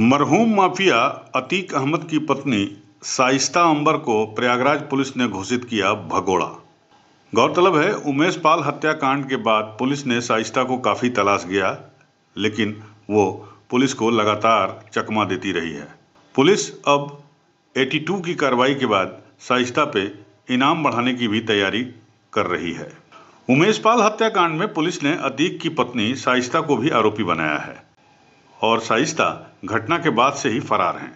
मरहूम माफिया अतीक अहमद की पत्नी साइस्ता अंबर को प्रयागराज पुलिस ने घोषित किया भगोड़ा गौरतलब है उमेश पाल हत्याकांड के बाद पुलिस ने साइस्ता को काफ़ी तलाश किया लेकिन वो पुलिस को लगातार चकमा देती रही है पुलिस अब 82 की कार्रवाई के बाद शाइस्ता पे इनाम बढ़ाने की भी तैयारी कर रही है उमेश पाल हत्याकांड में पुलिस ने अतीक की पत्नी साइस्ता को भी आरोपी बनाया है और साइस्ता घटना के बाद से ही फरार हैं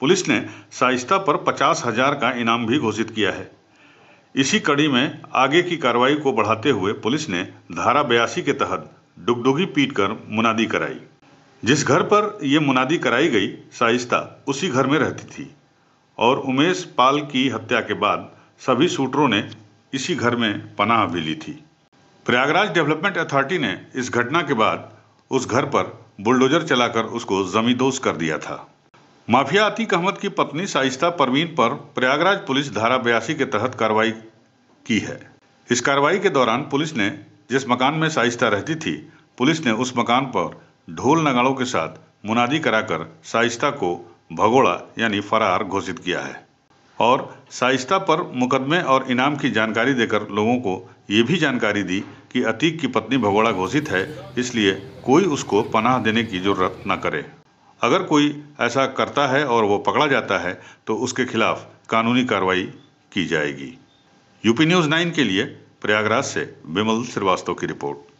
पुलिस ने साइस्ता पर पचास हजार का इनाम भी घोषित किया है इसी कड़ी में आगे की कार्रवाई को बढ़ाते हुए पुलिस ने धारा बयासी के तहत डुगडुगी पीट कर मुनादी कराई जिस घर पर यह मुनादी कराई गई साइस्ता उसी घर में रहती थी और उमेश पाल की हत्या के बाद सभी शूटरों ने इसी घर में पनाह भी ली थी प्रयागराज डेवलपमेंट अथॉरिटी ने इस घटना के बाद उस घर पर बुलडोजर चलाकर उसको जमींदोज कर दिया था माफिया अतीक अहमद की पत्नी साइस्ता परवीन पर प्रयागराज पुलिस धारा बयासी के तहत कार्रवाई की है इस कार्रवाई के दौरान पुलिस ने जिस मकान में साइस्ता रहती थी पुलिस ने उस मकान पर ढोल नगाड़ों के साथ मुनादी कराकर साइस्ता को भगोड़ा यानी फरार घोषित किया है और शाइस्ता पर मुकदमे और इनाम की जानकारी देकर लोगों को ये भी जानकारी दी कि अतीक की पत्नी भगोड़ा घोषित है इसलिए कोई उसको पनाह देने की जरूरत न करे अगर कोई ऐसा करता है और वो पकड़ा जाता है तो उसके खिलाफ कानूनी कार्रवाई की जाएगी यूपी न्यूज़ नाइन के लिए प्रयागराज से विमल श्रीवास्तव की रिपोर्ट